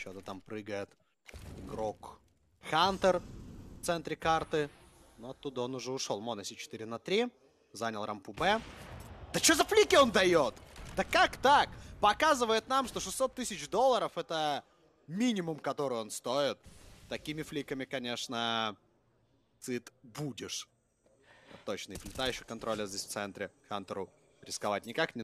Что-то там прыгает игрок Хантер в центре карты. Но оттуда он уже ушел. Моноси 4 на 3. Занял рампу Б. Да что за флики он дает? Да как так? Показывает нам, что 600 тысяч долларов это минимум, который он стоит. Такими фликами, конечно, цит будешь. Точно. И плита еще контроля здесь в центре. Хантеру рисковать никак не